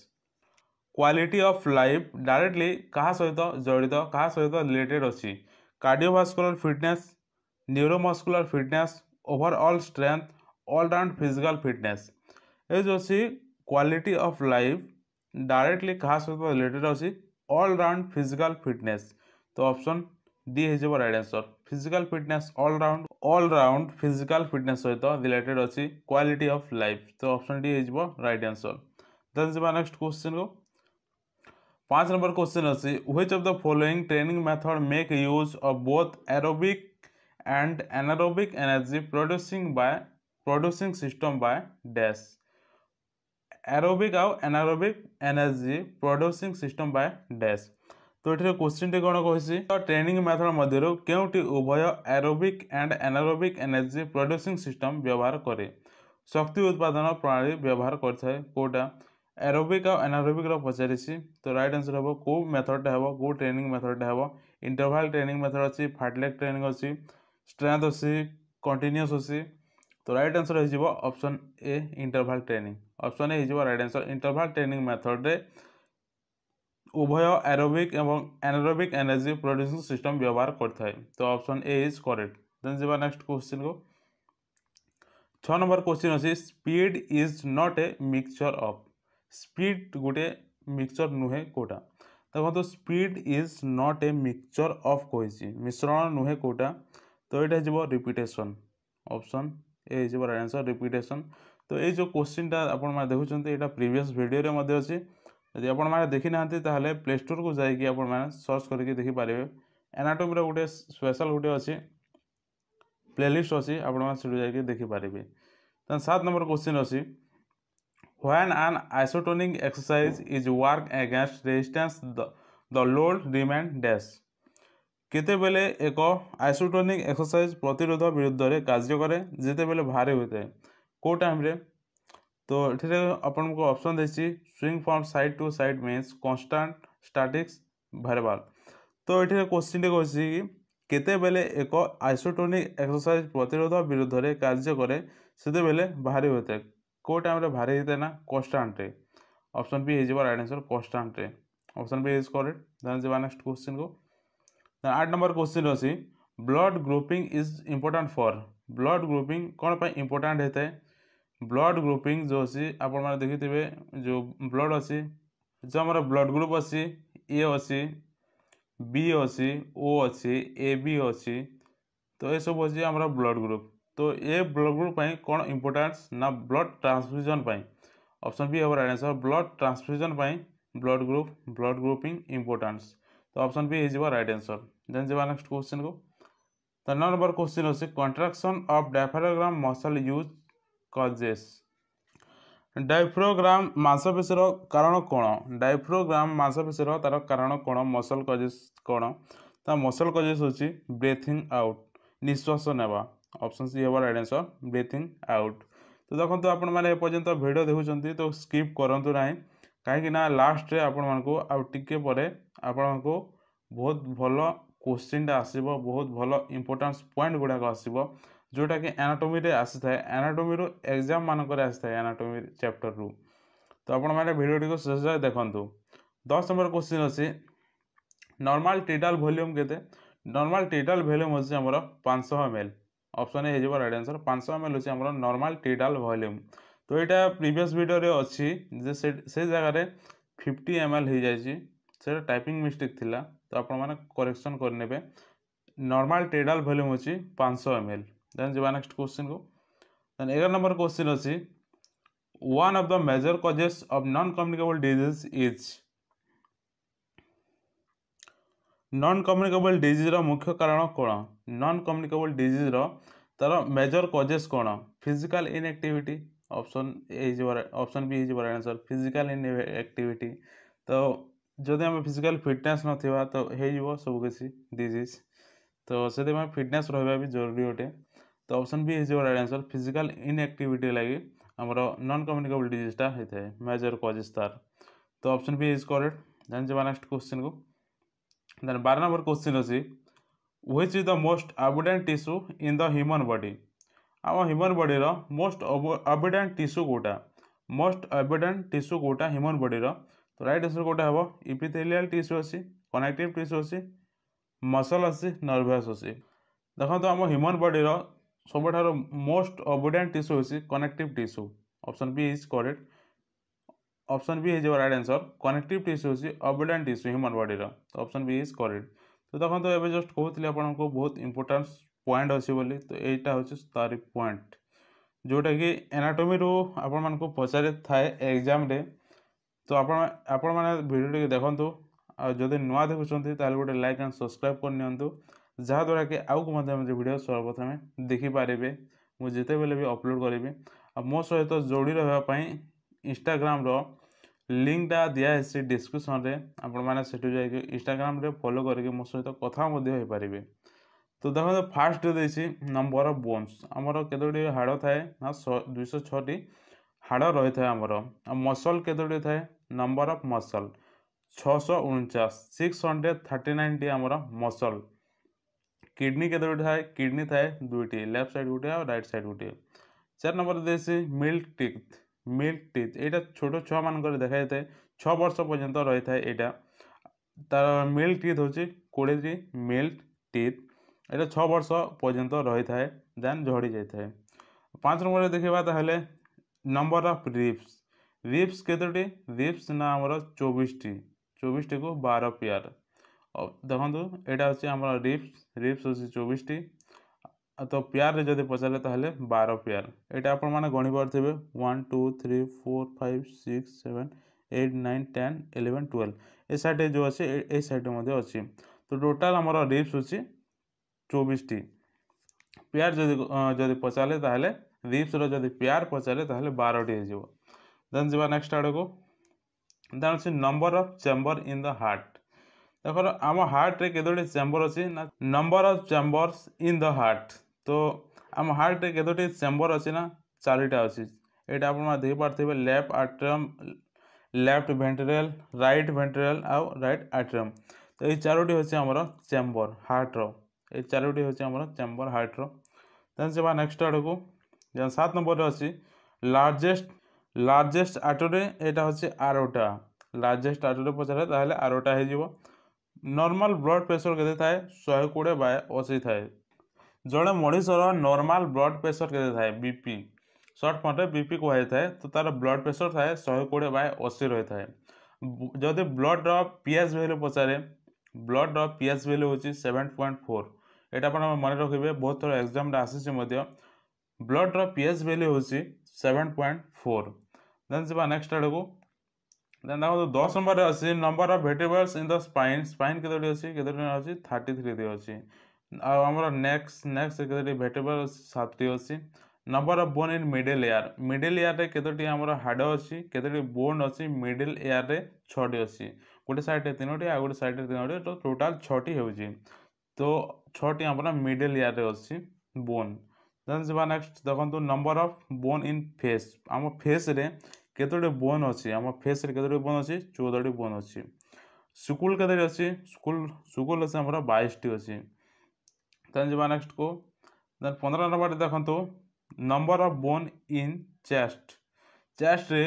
quality of life directly କାହା ସହିତ ଜଡ଼ିତ କାହା ସହିତ ରିଲେଟେଡ଼୍ ଅଛି cardiovascular fitness neuromuscular fitness overall strength allround physical fitness ଏ ଯେଉଁ ଅଛି କ୍ୱାଲିଟି ଅଫ୍ ଲାଇଫ୍ ଡାଇରେକ୍ଟଲି କାହା ସହିତ ରିଲେଟେଡ଼୍ ଅଛି ଅଲ୍ରାଉଣ୍ଡ ଫିଜିକାଲ୍ ଫିଟନେସ୍ ତ ଅପସନ୍ ଡି ହେଇଯିବ right answer physical fitness all round all round physical fitness সহিত রিলেটেড অছি কোয়ালিটি অফ লাইফ তো অপশন টি হইଯିବ রাইট আনসর দেন যা নেক্সট কোশ্চেন কো পাঁচ নম্বর কোশ্চেন অছি which of the following training method make use of both aerobic and anaerobic energy producing by producing system by dash aerobic आउ anaerobic energy producing system by dash তো এটির কোশ্চিনটি কোণ কহিছি দ training method মধ্যে কেউটি উভয় aerobic and anaerobic energy producing system ব্যবহার করে শক্তি উৎপাদন প্রণালী ব্যবহার করে থাকে কোটা আরোবিক আর অ্যানারোবিকর পচারিছি তো রাইট আনসর হব কেউ মেথডটা হব কেউ ট্রেনিং মেথডটা হব ইন্টরভাল ট্রেনিং মেথড অছি ফাটলেগ ট্রেনিং অছি স্ট্রেংথ অছি কন্টিনিউস অছি তো রাইট আনসর হয়ে option A interval training option A হয়ে রাইট আনসর ইন্টরভাল ট্রেনিং মেথডে উভয় অ্যারোবিক এবং অ্যানারোবিক এনার্জি প্রডিউসিং সিস্টেম ব্যবহার করতে হয় তো option A is correct then যা নেক্সট কোশ্চিন কো ছ নম্বর কোশ্চিন আছে speed is not a mixture of speed গোটে মিক্সচর নুহে কোটা দেখুন speed is not a mixture of কইছি মিশ্রণ নুহে কোটা তো এটা হয়ে যাব রিপিটেসন অপশন এ হয়ে যাব রাইট আনসর রিপিটেসন তো এই যে কোশ্চিনটা আপনার দেখুছেন এটা প্রিভিয়াস ভিডিওরে মধ্যে আছে ଯଦି ଆପଣମାନେ ଦେଖିନାହାନ୍ତି ତାହେଲେ ପ୍ଲେ ଷ୍ଟୋର୍କୁ ଯାଇକି ଆପଣମାନେ ସର୍ଚ୍ଚ କରିକି ଦେଖିପାରିବେ ଏନାଟୋମିର ଗୋଟେ ସ୍ପେଶାଲ୍ ଗୋଟେ ଅଛି ପ୍ଲେଲିଷ୍ଟ ଅଛି ଆପଣମାନେ ସେଠୁ ଯାଇକି ଦେଖିପାରିବେ ତାହେଲେ ସାତ ନମ୍ବର କୋଶ୍ଚିନ୍ ଅଛି when an isotonic exercise is work against resistance the load remain dash କେତେବେଳେ ଏକ ଆଇସୋଟୋନିକ୍ ଏକ୍ସରସାଇଜ୍ ପ୍ରତିରୋଧ ବିରୁଦ୍ଧରେ କାର୍ଯ୍ୟ କରେ ଯେତେବେଳେ ଭାରେ ହୋଇଥାଏ କେଉଁ ଟାଇମ୍ରେ ତ ଏଠାରେ ଆପଣଙ୍କୁ ଅପସନ୍ ଦେଇଛି swing from side to side means constant statics variable ତ ଏଠାରେ କୋଶ୍ଚିନ୍ଟି କହିଛି କି କେତେବେଳେ ଏକ ଆଇସୋଟୋନିକ୍ ଏକ୍ସରସାଇଜ୍ ପ୍ରତିରୋଧ ବିରୁଦ୍ଧରେ କାର୍ଯ୍ୟ କରେ ସେତେବେଳେ ଭାରି ହୋଇଥାଏ କେଉଁ ଟାଇମ୍ରେ ଭାରି ହେଇଥାଏ ନା କନଷ୍ଟାଣ୍ଟରେ ଅପସନ୍ ବି ହେଇଯିବ ରାଇଟ୍ ଆନ୍ସର୍ କନଷ୍ଟାଣ୍ଟରେ option B is correct then ଯିବା ନେକ୍ସଟ କୋଶ୍ଚିନ୍କୁ ଆଠ ନମ୍ବର କୋଶ୍ଚିନ୍ ଅଛି blood grouping is important for blood grouping କ'ଣ ପାଇଁ ଇମ୍ପୋର୍ଟାଣ୍ଟ ହେଇଥାଏ ବ୍ଲଡ଼ ଗ୍ରୁପିଙ୍ଗ ଯେଉଁ ଅଛି ଆପଣମାନେ ଦେଖିଥିବେ ଯେଉଁ ବ୍ଲଡ଼ ଅଛି ଯେଉଁ ଆମର ବ୍ଲଡ଼ ଗ୍ରୁପ୍ ଅଛି ଏ ଅଛି ବି ଅଛି ଓ ଅଛି ଏ ବି ଅଛି ତ ଏସବୁ ଅଛି ଆମର ବ୍ଲଡ଼ ଗ୍ରୁପ୍ ତ ଏ ବ୍ଲଡ଼ ଗ୍ରୁପ୍ ପାଇଁ କ'ଣ ଇମ୍ପୋର୍ଟାନ୍ସ ନା ବ୍ଲଡ଼ ଟ୍ରାନ୍ସଫ୍ୟୁଜନ୍ ପାଇଁ ଅପସନ୍ ବି ହେବ ରାଇଟ୍ ଆନ୍ସର୍ ବ୍ଲଡ଼ ଟ୍ରାନ୍ସଫ୍ୟୁଜନ୍ ପାଇଁ blood group blood grouping importance ତ ଅପସନ୍ ବି ହେଇଯିବ ରାଇଟ୍ ଆନ୍ସର୍ ଦେନ୍ ଯିବା ନେକ୍ସଟ କୋଶ୍ଚିନ୍କୁ ତ ନଅ ନମ୍ବର କୋଶ୍ଚିନ୍ ଅଛି contraction of diaphragm muscle use causes diaphragm ମାଂସପେଶୀର କାରଣ କ'ଣ ଡାଇଫ୍ରୋଗ୍ରାମ୍ ମାଂସପେଶୀର ତା'ର କାରଣ କ'ଣ ମସଲ୍ କଜେସ୍ କ'ଣ ତା ମସଲ୍ କଜେସ୍ ହେଉଛି ବ୍ରେଥିଂ ଆଉଟ୍ ନିଶ୍ୱାସ ନେବା ଅପସନ୍ ସି ହେବ ରାଇଟ୍ ଆନ୍ସର୍ ବ୍ରେଥିଂ ଆଉଟ୍ ତ ଦେଖନ୍ତୁ ଆପଣମାନେ ଏପର୍ଯ୍ୟନ୍ତ ଭିଡ଼ିଓ ଦେଖୁଛନ୍ତି ତ ସ୍କିପ୍ କରନ୍ତୁ ନାହିଁ କାହିଁକିନା ଲାଷ୍ଟରେ ଆପଣମାନଙ୍କୁ ଆଉ ଟିକେ ପରେ ଆପଣଙ୍କୁ ବହୁତ ଭଲ କୋଶ୍ଚିନ୍ଟା ଆସିବ ବହୁତ ଭଲ ଇମ୍ପୋର୍ଟାନ୍ସ ପଏଣ୍ଟ ଗୁଡ଼ାକ ଆସିବ ଯେଉଁଟାକି ଆନାଟୋମିରେ ଆସିଥାଏ ଆନାଟୋମିରୁ ଏକ୍ଜାମ୍ ମାନଙ୍କରେ ଆସିଥାଏ ଆନାଟୋମି ଚାପ୍ଟରରୁ ତ ଆପଣମାନେ ଭିଡ଼ିଓଟିକୁ ଶେଷ ଯାଏ ଦେଖନ୍ତୁ ଦଶ ନମ୍ବର କୋଶ୍ଚିନ୍ ଅଛି ନର୍ମାଲ୍ ଟିଟାଲ୍ ଭଲ୍ୟୁମ୍ କେତେ ନର୍ମାଲ୍ ଟିଟାଲ୍ ଭଲ୍ୟୁମ୍ ହେଉଛି ଆମର ପାଞ୍ଚଶହ ଏମ୍ ଏଲ୍ ଅପସନ୍ ହେଇଯିବ ରାଇଟ୍ ଆନ୍ସର୍ ପାଞ୍ଚଶହ ଏମ୍ ଏଲ୍ ହେଉଛି ଆମର ନର୍ମାଲ୍ ଟିଟାଲ୍ ଭଲ୍ୟୁମ୍ ତ ଏଇଟା ପ୍ରିଭିୟସ୍ ଭିଡ଼ିଓରେ ଅଛି ଯେ ସେ ଜାଗାରେ ଫିଫ୍ଟି ଏମ୍ ଏଲ୍ ହେଇଯାଇଛି ସେଇଟା ଟାଇପିଂ ମିଷ୍ଟେକ୍ ଥିଲା ତ ଆପଣମାନେ କରେକ୍ସନ୍ କରିନେବେ ନର୍ମାଲ୍ ଟିଟାଲ୍ ଭଲ୍ୟୁମ୍ ହେଉଛି ପାଞ୍ଚଶହ ଏମ୍ ଏଲ୍ देन जी नेक्स्ट क्वेश्चन को देन एगार नंबर क्वेश्चन अच्छे one of the major causes of non communicable disease is non communicable डिजीजर मुख्य कारण कौन नन कम्युनिकेबल डिजीजर तार मेजर कजेस कौन physical inactivity option A option B हो आंसर फिजिकाल इनएक्टिविटी तो जदि आम फिजिकाल फिटनेस ना तो हो सबकि डिजीज तो से फिटनेस रहा भी जरूरी अटे ତ ଅପସନ୍ ବି ହେଇଯିବ ରାଇଟ୍ ଆନ୍ସର୍ ଫିଜିକାଲ୍ ଇନ୍ଆକ୍ଟିଭିଟି ଲାଗି ଆମର ନନ୍ କମ୍ୟୁନିକେବଲ୍ ଡିଜିଜ୍ଟା ହେଇଥାଏ ମେଜର୍ କଜେସ୍ ତାର ତ ଅପସନ୍ ବି ଇଜ୍ କରେକ୍ଟ ଜାଣିଛି ନେକ୍ସଟ କୋଶ୍ଚିନ୍କୁ ଦେନ୍ ବାର ନମ୍ବର କୋଶ୍ଚିନ୍ ଅଛି which is the most abundant tissue in the human body ଆମ ହ୍ୟୁମନ୍ ବଡିର ମୋଷ୍ଟ ଆବୁଡେଣ୍ଟ ଟିସୁ କେଉଁଟା ମୋଷ୍ଟ ଆବୁଡେଣ୍ଟ ଟିସୁ କେଉଁଟା ହ୍ୟୁମନ୍ ବଡିର ତ ରାଇଟ୍ ଆନ୍ସର୍ କେଉଁଟା ହେବ ଇପିଥେଲିଆଲ୍ ଟିସୁ ଅଛି କନେକ୍ଟିଭ୍ ଟିସୁ ଅଛି ମସଲ୍ ଅଛି ନର୍ଭସ୍ ଅଛି ଦେଖନ୍ତୁ ଆମ ହ୍ୟୁମନ୍ ବଡିର সবটা মোস্ট অবডেন্ট টিস্যু হছে connective tissue option B is correct option B is your right answer connective tissue হছে অবডেন্ট টিস্যু হিউম্যান বডি র তো অপশন বি ইজ কারেক্ট তো দেখো তো এব জাস্ট কোহতিল আপনাকো বহুত ইম্পর্ট্যান্ট পয়েন্ট হছে বলি তো এইটা হছে স্টার পয়েন্ট জোটা কি অ্যানাটমি র আপন মানকো পহছারে থায় एग्जाम রে তো আপন আপন মানে ভিডিও দেখো তো আর যদি নয়া দেখোছন্তি তাহলে গটা লাইক এন্ড সাবস্ক্রাইব কর নিয়ন্তু ଯାହାଦ୍ୱାରା କି ଆଉ କେଉଁ ମାଧ୍ୟମରେ ଭିଡ଼ିଓ ସର୍ବପ୍ରଥମେ ଦେଖିପାରିବେ ମୁଁ ଯେତେବେଳେ ବି ଅପଲୋଡ଼ କରିବି ଆଉ ମୋ ସହିତ ଯୋଡ଼ି ରହିବା ପାଇଁ ଇନଷ୍ଟାଗ୍ରାମର ଲିଙ୍କଟା ଦିଆହେଇଛି ଡିସ୍କ୍ରିପସନରେ ଆପଣମାନେ ସେଠୁ ଯାଇକି ଇନଷ୍ଟାଗ୍ରାମରେ ଫଲୋ କରିକି ମୋ ସହିତ କଥା ମଧ୍ୟ ହୋଇପାରିବେ ତ ଦେଖନ୍ତୁ ଫାର୍ଷ୍ଟ ଦେଇଛି ନମ୍ବର ଅଫ୍ ବୋନ୍ସ ଆମର କେତୋଟି ହାଡ଼ ଥାଏ ନା ଦୁଇଶହ ଛଅଟି ହାଡ଼ ରହିଥାଏ ଆମର ଆଉ ମସଲ କେତୋଟି ଥାଏ ନମ୍ବର ଅଫ୍ ମସଲ ଛଅଶହ ଉଣଚାଶ ସିକ୍ସ ହଣ୍ଡ୍ରେଡ଼ ଥାର୍ଟି ନାଇନଟି ଆମର ମସଲ किडनी के उठाए किडनी थाए दुईट लेफ्ट सैड गोटे और राइट साइड गोटे चार नंबर देसी मिल्क टीथ मिल्क टीथ यहाँ छोट छुआ मान देखा जाए छः वर्ष पर्यटन रही है यहाँ तार मिल्क टीथ हूँ कोड़े मिल्क टीथ ये छः वर्ष पर्यंत रही था दैन झड़ी जाए पाँच नंबर देखा तो हेल्ले नंबर अफ रिप्स रिप्स कतोटी रिप्स ना आम चौबीस चौबीस टी बार पेयर देखो यहाँ हूँ आम रिप्स रिप्स हूँ चौबीस टी तो पेयर में जब पचारे तो बार पेयर ये आप गणी पार्थे one two three four five six seven eight nine ten eleven twelve ए सैड जो अच्छे ए सैड अच्छे तो टोटाल आम रिप्स हूँ चौबीस टी पेयर जो जब पचारे तो रिप्स रि पेयर पचारे तो बारटी हो नेक्स्ट आड़ को number of chamber in the heart ତାପରେ ଆମ ହାର୍ଟରେ କେତୋଟି ଚେମ୍ବର ଅଛି ନା number of chambers in the heart ତ ଆମ ହାର୍ଟରେ କେତୋଟି ଚେମ୍ବର ଅଛି ନା ଚାରିଟା ଅଛି ଏଇଟା ଆପଣମାନେ ଦେଖିପାରୁଥିବେ left atrium left ventricle right ventricle ଆଉ ରାଇଟ୍ ଆଟ୍ରିୟମ୍ ତ ଏଇ ଚାରୋଟି ହେଉଛି ଆମର ଚେମ୍ବର ହାର୍ଟର ଏଇ ଚାରୋଟି ହେଉଛି ଆମର ଚେମ୍ବର ହାର୍ଟର ଦେନ୍ ଯିବା ନେକ୍ସଟ ଆଡ଼କୁ ଯେନ୍ ସାତ ନମ୍ବରରେ ଅଛି ଲାର୍ଜେଷ୍ଟ ଲାର୍ଜେଷ୍ଟ ଆଟୋରେ ଏଇଟା ହେଉଛି ଆରୋଟା ଲାର୍ଜେଷ୍ଟ ଆଟୋରେ ପଚାରେ ତାହେଲେ ଆରୋଟା ହେଇଯିବ નોર્મલ બ્લડ પ્રેશર કેତେ ଥାଏ ଶହେ କୋଡ଼ିଏ ବାଏ ଅଶୀ ଥାଏ ଜଣେ ମଣିଷର ନର୍ମାଲ୍ ବ୍ଲଡ଼ ପ୍ରେସର କେତେ ଥାଏ ବିପି ସର୍ଟ ଫର୍ମରେ ବିପି କୁହାଯାଇଥାଏ ତ ତା'ର ବ୍ଲଡ଼ ପ୍ରେସର ଥାଏ ଶହେ କୋଡ଼ିଏ ବାଏ ଅଶୀ ରହିଥାଏ ଯଦି ବ୍ଲଡ଼ର ପିଆଜ ଭ୍ୟାଲ୍ୟୁ ପଚାରେ ବ୍ଲଡ଼ର ପିଆଜ ଭ୍ୟାଲ୍ୟୁ ହେଉଛି ସେଭେନ୍ ପଏଣ୍ଟ ଫୋର୍ ଏଇଟା ଆପଣ ମନେ ରଖିବେ ବହୁତ ଥର ଏକ୍ଜାମ୍ରେ ଆସିଛି ମଧ୍ୟ ବ୍ଲଡ଼ର ପିଏଚ୍ ଭ୍ୟାଲ୍ୟୁ ହେଉଛି ସେଭେନ୍ ପଏଣ୍ଟ ଫୋର୍ ଦେନ୍ ଯିବା ନେକ୍ସଟ ଆଡ଼କୁ ଦେନ୍ ଦେଖନ୍ତୁ ଦଶ ନମ୍ବରରେ ଅଛି number of vertebrae in the spine spine କେତୋଟି ଅଛି କେତୋଟି ଅଛି ଥାର୍ଟି ଥ୍ରୀଟି ଅଛି ଆଉ ଆମର ନେକ୍ସଟ ନେକ୍ସଟ କେତୋଟି ଭେଜିଟେବଲ୍ ସାତଟି ଅଛି number of bone in middle ear middle ଏୟାରରେ କେତୋଟି ଆମର ହାଡ଼ ଅଛି କେତୋଟି ବୋନ୍ ଅଛି ମିଡ଼ିଲ୍ ଏୟାରରେ ଛଅଟି ଅଛି ଗୋଟେ ସାଇଡ଼୍ରେ ତିନୋଟି ଆଉ ଗୋଟେ ସାଇଡ଼୍ରେ ତିନୋଟି ତ ଟୋଟାଲ୍ ଛଅଟି ହେଉଛି ତ ଛଅଟି ଆମର ମିଡ଼ିଲ୍ ଏୟାରରେ ଅଛି ବୋନ୍ ଦେନ୍ ଯିବା ନେକ୍ସଟ ଦେଖନ୍ତୁ number of bone in face ଆମ ଫେସ୍ରେ କେତୋଟି ବନ୍ ଅଛି ଆମ ଫେସ୍ରେ କେତୋଟି ବନ୍ ଅଛି ଚଉଦଟି ବନ୍ ଅଛି ସ୍କୁଲ୍ କେତୋଟି ଅଛି ସ୍କୁଲ୍ ସ୍କୁଲ୍ ଅଛି ଆମର ବାଇଶଟି ଅଛି ତାହେଲେ ଯିବା ନେକ୍ସଟକୁ ଦେନ୍ ପନ୍ଦର ନମ୍ବର୍ଟି ଦେଖନ୍ତୁ number of bone in chest ଚେଷ୍ଟରେ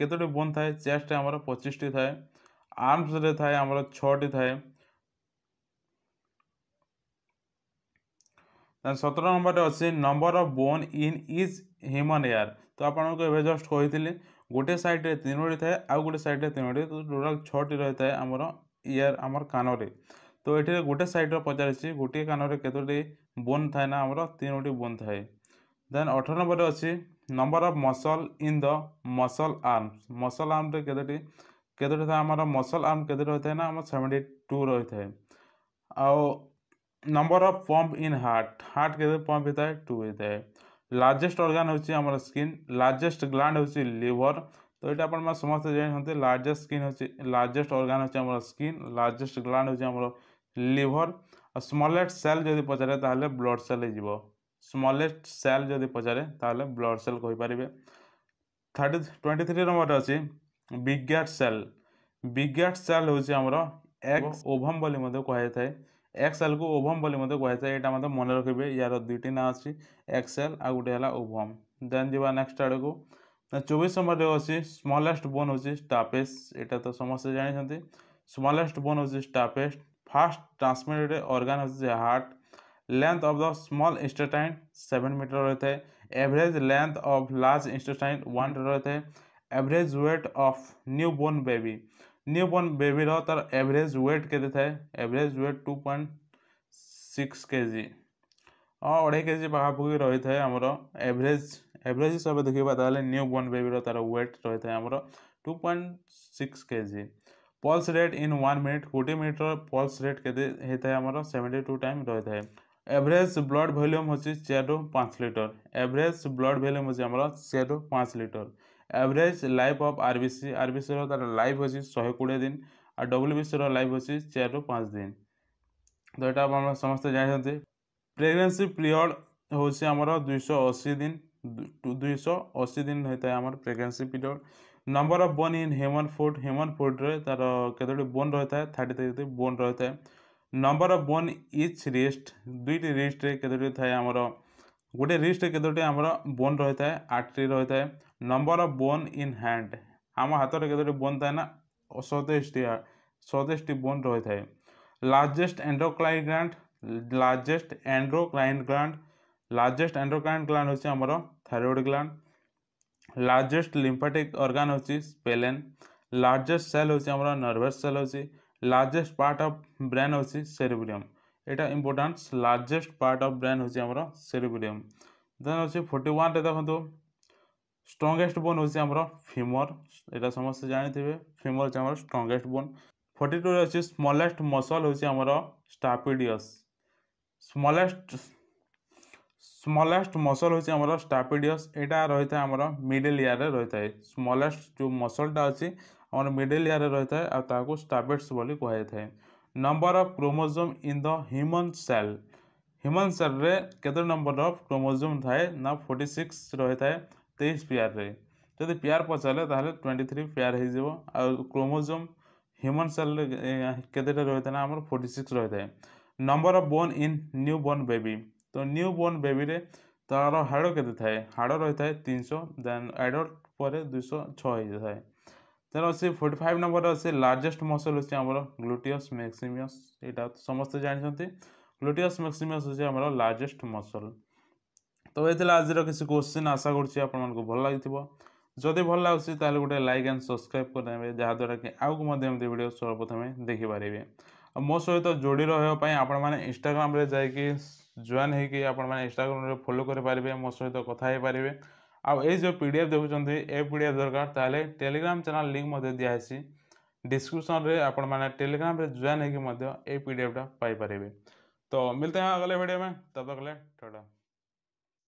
କେତୋଟି ବୋନ୍ ଥାଏ ଚେଷ୍ଟରେ ଆମର ପଚିଶଟି ଥାଏ ଆର୍ମସରେ ଥାଏ ଆମର ଛଅଟି ଥାଏ ସତର ନମ୍ବରରେ ଅଛି number of bone in is human ear ତ ଆପଣଙ୍କୁ ଏବେ ଜଷ୍ଟ କହିଥିଲି ଗୋଟିଏ ସାଇଡ଼୍ରେ ତିନୋଟି ଥାଏ ଆଉ ଗୋଟେ ସାଇଡ଼୍ରେ ତିନୋଟି ତ ଟୋଟାଲ୍ ଛଅଟି ରହିଥାଏ ଆମର ଇୟାର ଆମର କାନରେ ତ ଏଠିରେ ଗୋଟେ ସାଇଡ଼୍ର ପଚାରିଛି ଗୋଟିଏ କାନରେ କେତୋଟି ବୋନ୍ ଥାଏ ନା ଆମର ତିନୋଟି ବୋନ୍ ଥାଏ ଦେନ୍ ଅଠର ନମ୍ବରରେ ଅଛି number of muscle in the muscle arms muscle ଆର୍ମରେ କେତୋଟି କେତୋଟି ଥାଏ ଆମର ମସଲ୍ ଆର୍ମ କେତୋଟି ରହିଥାଏ ନା ଆମର ସେଭେଣ୍ଟି ଟୁ ରହିଥାଏ ଆଉ number of pump in heart heart के पंप होता है टू होता है लार्जेस्ट अर्गान हूँ स्किन लार्जेस्ट ग्लांड हूँ लिभर तो ये आप समस्त जानते लार्जेस्ट स्किन हूँ लार्जेस्ट अर्गान हूँ स्किन लार्जेस्ट ग्लांड हूँ लिभर और सेल जदि पचारे ताहले ब्लड सेल हो स्मलेस्ट सेल जदि पचारे ताहले ब्लड सेल कहींपर थर्टी ट्वेंटी थ्री नंबर अच्छे बिगेट सेल बिगेट सेल हूँ आमर एग्स ओभम बोली कहुए এক্সএলকে ওভম বলে মধ্যে কুহযায় এটা মধ্যে মনে রাখবে ইয়ার দুইটি না আছে এক্সএল আর গোটে হল ওভম দেন যা নেক্সট আড়কু চব্বিশ নম্বরের অছি স্মলেস্ট বোন হচ্ছে স্টাপেস এটা তো সমস্তে জাঁচান স্মলেস্ট বোন হচ্ছে স্টাপেস ফাস্ট ট্রান্সমিটেড অর্গান হচ্ছে heart length of the small intestine seven metre रहते हैं average length of large intestine one रहते हैं average weight of new born baby new born baby रहो तर एवरेज वेट केते ଥାଏ average weight two point six K G हाँ, अढ़ाई के जी पाखापाखि रही था आमर एवरेज एवरेज हिसाब से देखा तो न्यू बॉर्न बेबी तार वेट रही है आमर two point six K G pulse rate in one minute कोटे मिनिट्र पल्स रेट के सेवेन्टी टू टाइम रही है एवरेज ब्लड भल्यूम हो चार पाँच लिटर एवरेज ब्लड भल्यूम हो चार रु पाँच litre average life of R R B C B ସିର ତା'ର ଲାଇଫ୍ ଅଛି ଶହେ କୋଡ଼ିଏ ଦିନ ଆଉ ବି ସିର ଲାଇଫ୍ ଅଛି ଚାରିରୁ ପାଞ୍ଚ ଦିନ ତ ଏଇଟା ଆପଣ ସମସ୍ତେ ଜାଣିଛନ୍ତି ପ୍ରେଗନେନ୍ସି ପିରିୟଡ଼ ହେଉଛି ଆମର ଦୁଇଶହ ଅଶୀ ଦିନ ଦୁଇଶହ ଅଶୀ ଦିନ ହୋଇଥାଏ ଆମର pregnancy period number of bone in human foot human ଫୁଡ଼୍ରେ ତା'ର କେତୋଟି ବୋନ୍ ରହିଥାଏ ଥାର୍ଟି ଥ୍ରୀ ବୋନ୍ ରହିଥାଏ number of bone each wrist ଦୁଇଟି ରିଷ୍ଟରେ କେତୋଟି ଥାଏ ଆମର ଗୋଟେ ରିଷ୍ଟ୍ରେ କେତୋଟି ଆମର ବୋନ୍ ରହିଥାଏ ଆର୍ଟେରୀ ରହିଥାଏ number of bone in hand ଆମ ହାତରେ କେତୋଟି ବୋନ୍ ଥାଏ ନା ସତେଇଶଟି ସତେଇଶଟି ବୋନ୍ ରହିଥାଏ largest endocrine gland largest endocrine gland largest endocrine gland ହେଉଛି ଆମର thyroid gland largest lymphatic organ ହେଉଛି ସ୍ପେଲେନ୍ ଲାର୍ଜେଷ୍ଟ ସେଲ୍ ହେଉଛି ଆମର ନର୍ଭସ୍ ସେଲ୍ ହେଉଛି ଲାର୍ଜେଷ୍ଟ ପାର୍ଟ ଅଫ୍ ବ୍ରେନ୍ ହେଉଛି ସେରିବ୍ରିୟମ୍ এটা importance largest part of brain ହେଉଛି ଆମର ସେରିବ୍ରିୟମ୍ ଦେନ୍ ଅଛି ଫୋର୍ଟି ୱାନ୍ରେ ଦେଖନ୍ତୁ ଷ୍ଟ୍ରଙ୍ଗେଷ୍ଟ ବୋନ୍ ହେଉଛି ଆମର ଫିମର ଏଇଟା ସମସ୍ତେ ଜାଣିଥିବେ ଫିମର ହେଉଛି ଆମର ଷ୍ଟ୍ରଙ୍ଗେଷ୍ଟ ବୋନ୍ ଫର୍ଟି ଟୁରେ ଅଛି ସ୍ମଲେଷ୍ଟ ମସଲ ହେଉଛି ଆମର ଷ୍ଟାପିଡ଼ିୟସ୍ ସ୍ମଲେଷ୍ଟ ସ୍ମଲେଷ୍ଟ ମସଲ ହେଉଛି ଆମର ଷ୍ଟାପିଡ଼ିୟସ୍ ଏଇଟା ରହିଥାଏ ଆମର ମିଡ଼ିଲ ଇୟର୍ରେ ରହିଥାଏ ସ୍ମଲେଷ୍ଟ ଯେଉଁ ମସଲଟା ଅଛି ଆମର ମିଡ଼ିଲ ଇୟର୍ରେ ରହିଥାଏ ଆଉ ତାହାକୁ ଷ୍ଟାପିଡ଼୍ସ ବୋଲି କୁହାଯାଇଥାଏ number of chromosome in the human cell human cell रे केते number of chromosome थाए ना 46 रहे थाए 23 पेयर रे जदि पेयर पचाले ताहले 23 पेयर हे जेबो आ क्रोमोसोम ह्यूमन सेल रे केतेटा रहे थाए ना हमर 46 रहे थाए number of bone in new born baby तो न्यू बोर्न बेबी रे तार हाड़ केते थाए हाड़ रहे थाए 300 देन एडल्ट पर 206 हे थाए ତେଣୁ ସେ ଫୋର୍ଟି ଫାଇଭ୍ ନମ୍ବର ଅଛି ଲାର୍ଜେଷ୍ଟ ମସଲ୍ ହେଉଛି ଆମର ଗ୍ଲୁଟିଅସ୍ ମ୍ୟାକ୍ସିମିୟସ୍ ଏଇଟା ସମସ୍ତେ ଜାଣିଛନ୍ତି ଗ୍ଲୁଟିଅସ୍ ମ୍ୟାକ୍ସିମିୟସ୍ ହେଉଛି ଆମର ଲାର୍ଜେଷ୍ଟ ମସଲ୍ ତ ଏ ଥିଲା ଆଜିର କିଛି କୋଶ୍ଚିନ୍ ଆଶା କରୁଛି ଆପଣମାନଙ୍କୁ ଭଲ ଲାଗିଥିବ ଯଦି ଭଲ ଲାଗୁଛି ତାହେଲେ ଗୋଟେ ଲାଇକ୍ ଆଣ୍ଡ ସବସ୍କ୍ରାଇବ୍ କରିଦେବେ ଯାହାଦ୍ୱାରା କି ଆଉକୁ ମଧ୍ୟ ଏମିତି ଭିଡ଼ିଓ ସର୍ବପ୍ରଥମେ ଦେଖିପାରିବେ ଆଉ ମୋ ସହିତ ଯୋଡ଼ି ରହିବା ପାଇଁ ଆପଣମାନେ ଇନଷ୍ଟାଗ୍ରାମରେ ଯାଇକି ଜଏନ୍ ହେଇକି ଆପଣମାନେ ଇନଷ୍ଟାଗ୍ରାମରେ ଫଲୋ କରିପାରିବେ ମୋ ସହିତ କଥା ହେଇପାରିବେ आउ जो पी डी एफ देखुं ए पी डी एफ दरकार टेलीग्राम चैनल लिंक दिखाई दिया है डिस्क्रिप्शन रे आपण माने टेलीग्राम रे ज्वाइन होगी पी डी एफ टा तो मिलते हैं अगले वीडियो में तब तक टाटा